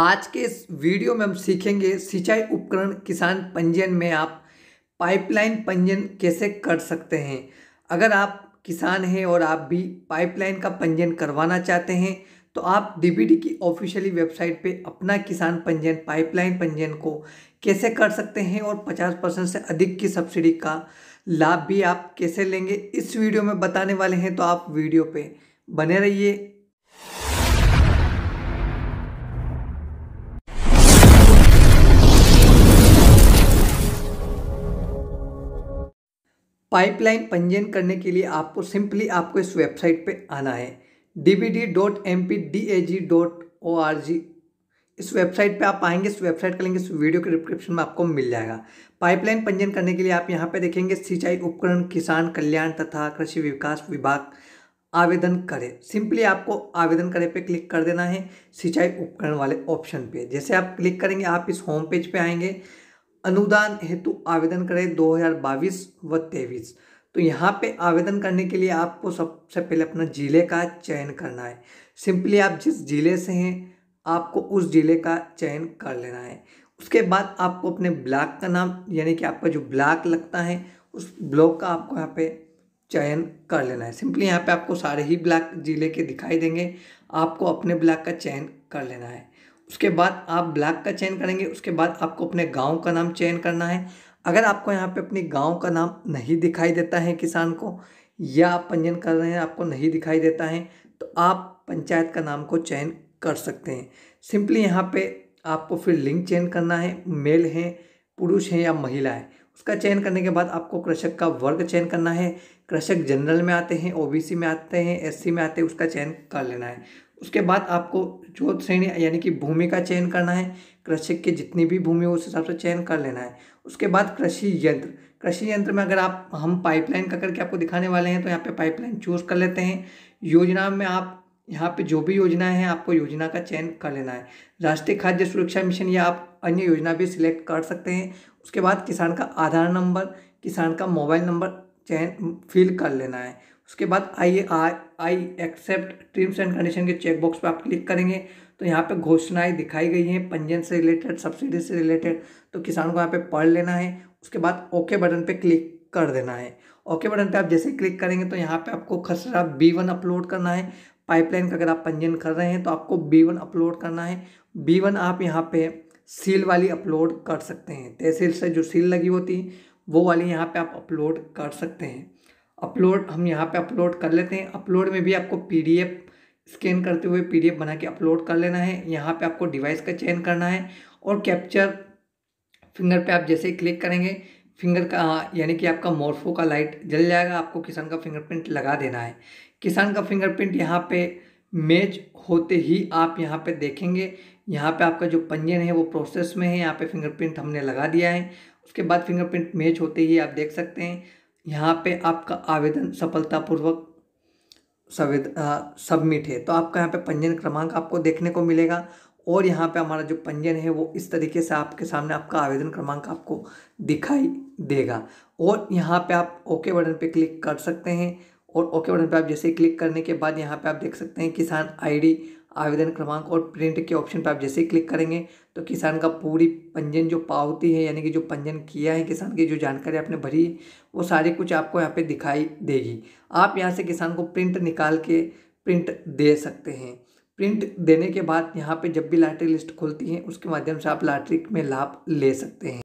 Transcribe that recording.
आज के इस वीडियो में हम सीखेंगे सिंचाई उपकरण किसान पंजीयन में आप पाइपलाइन पंजीयन कैसे कर सकते हैं अगर आप किसान हैं और आप भी पाइपलाइन का पंजीयन करवाना चाहते हैं तो आप डीबीडी की ऑफिशियली वेबसाइट पे अपना किसान पंजीयन पाइपलाइन पंजीयन को कैसे कर सकते हैं और 50 परसेंट से अधिक की सब्सिडी का लाभ भी आप कैसे लेंगे इस वीडियो में बताने वाले हैं तो आप वीडियो पे बने रहिए पाइपलाइन पंजीयन करने के लिए आपको सिंपली आपको इस वेबसाइट पे आना है D B D dot M P D A G dot O R G इस वेबसाइट पे आप आएंगे इस वेबसाइट का लिंक इस वीडियो के डिस्क्रिप्शन में आपको मिल जाएगा पाइपलाइन पंजीयन करने के लिए आप यहाँ पे देखेंगे सिंचाई उपकरण किसान कल्याण तथा कृषि विकास विभाग आवेदन करें सिंपली आपको आवेदन करें पे क्लिक कर देना है सिंचाई उपकरण वाले ऑप्शन पे जैसे आप क्लिक करेंगे आप इस होम पेज पे आएंगे अनुदान हेतु आवेदन करें 2022 व तेईस तो यहाँ पे आवेदन करने के लिए आपको सबसे पहले अपना ज़िले का चयन करना है सिंपली आप जिस ज़िले से हैं आपको उस ज़िले का चयन कर लेना है उसके बाद आपको अपने ब्लॉक का नाम यानी कि आपका जो ब्लॉक लगता है उस ब्लॉक का आपको यहाँ पे चयन कर लेना है सिंपली यहाँ पे आपको सारे ही ब्लॉक ज़िले के दिखाई देंगे आपको अपने ब्लॉक का चयन कर लेना है उसके बाद आप ब्लैक का चयन करेंगे उसके बाद आपको अपने गांव का नाम चयन करना है अगर आपको यहाँ पे अपने गांव का नाम नहीं दिखाई देता है किसान को या आप पंजीयन कर रहे हैं आपको नहीं दिखाई देता है तो आप पंचायत का नाम को चयन कर सकते हैं सिंपली यहाँ पे आपको फिर लिंक चयन करना है मेल है पुरुष है या महिला है उसका चयन करने के बाद आपको कृषक का वर्ग चयन करना है कृषक जनरल में आते हैं ओबीसी में आते हैं एससी में आते हैं उसका चयन कर लेना है उसके बाद आपको जो श्रेणी यानी कि भूमि का चयन करना है कृषि के जितनी भी भूमि हो उस हिसाब से चयन कर लेना है उसके बाद कृषि यंत्र कृषि यंत्र में अगर आप हम पाइपलाइन का करके आपको दिखाने वाले हैं तो यहाँ पे पाइपलाइन चूज़ कर लेते हैं योजना में आप यहाँ पे जो भी योजनाएं हैं आपको योजना का चयन कर लेना है राष्ट्रीय खाद्य सुरक्षा मिशन या आप अन्य योजना भी सिलेक्ट कर सकते हैं उसके बाद किसान का आधार नंबर किसान का मोबाइल नंबर चयन फिल कर लेना है उसके बाद I I accept terms and condition के चेकबॉक्स पर आप क्लिक करेंगे तो यहाँ पे घोषणाएं दिखाई गई हैं पंजीयन से रिलेटेड सब्सिडी से रिलेटेड तो किसान को यहाँ पे पढ़ लेना है उसके बाद ओके बटन पे क्लिक कर देना है ओके बटन पे आप जैसे क्लिक करेंगे तो यहाँ पे आपको खसरा बी वन अपलोड करना है पाइपलाइन का अगर आप पंजीयन कर रहे हैं तो आपको बी वन अपलोड करना है बी वन आप यहाँ पे सील वाली अपलोड कर सकते हैं तहसील से जो सील लगी होती है वो वाली यहाँ पर आप अपलोड कर सकते हैं अपलोड हम यहाँ पे अपलोड कर लेते हैं अपलोड में भी आपको पीडीएफ स्कैन करते हुए पीडीएफ बना के अपलोड कर लेना है यहाँ पे आपको डिवाइस का चयन करना है और कैप्चर फिंगर पे आप जैसे ही क्लिक करेंगे फिंगर का यानी कि आपका मोर्फो का लाइट जल जाएगा आपको किसान का फिंगरप्रिंट लगा देना है किसान का फिंगरप्रिंट यहाँ पर मैच होते ही आप यहाँ पर देखेंगे यहाँ पर आपका जो पंजन है वो प्रोसेस में है यहाँ पर फिंगरप्रिंट हमने लगा दिया है उसके बाद फिंगरप्रिंट मैच होते ही आप देख सकते हैं यहाँ पे आपका आवेदन सफलतापूर्वक सविद सबमिट है तो आपका यहाँ पे पंजीयन क्रमांक आपको देखने को मिलेगा और यहाँ पे हमारा जो पंजीयन है वो इस तरीके से आपके सामने आपका आवेदन क्रमांक आपको दिखाई देगा और यहाँ पे आप ओके बटन पे क्लिक कर सकते हैं और ओके बटन पे आप जैसे क्लिक करने के बाद यहाँ पे आप देख सकते हैं किसान आईडी आवेदन क्रमांक और प्रिंट के ऑप्शन पर आप जैसे ही क्लिक करेंगे तो किसान का पूरी पंजन जो पावती है यानी कि जो पंजन किया है किसान की जो जानकारी आपने भरी है वो सारे कुछ आपको यहाँ पे दिखाई देगी आप यहाँ से किसान को प्रिंट निकाल के प्रिंट दे सकते हैं प्रिंट देने के बाद यहाँ पे जब भी लाटरी लिस्ट खुलती है उसके माध्यम से आप लाटरी में लाभ ले सकते हैं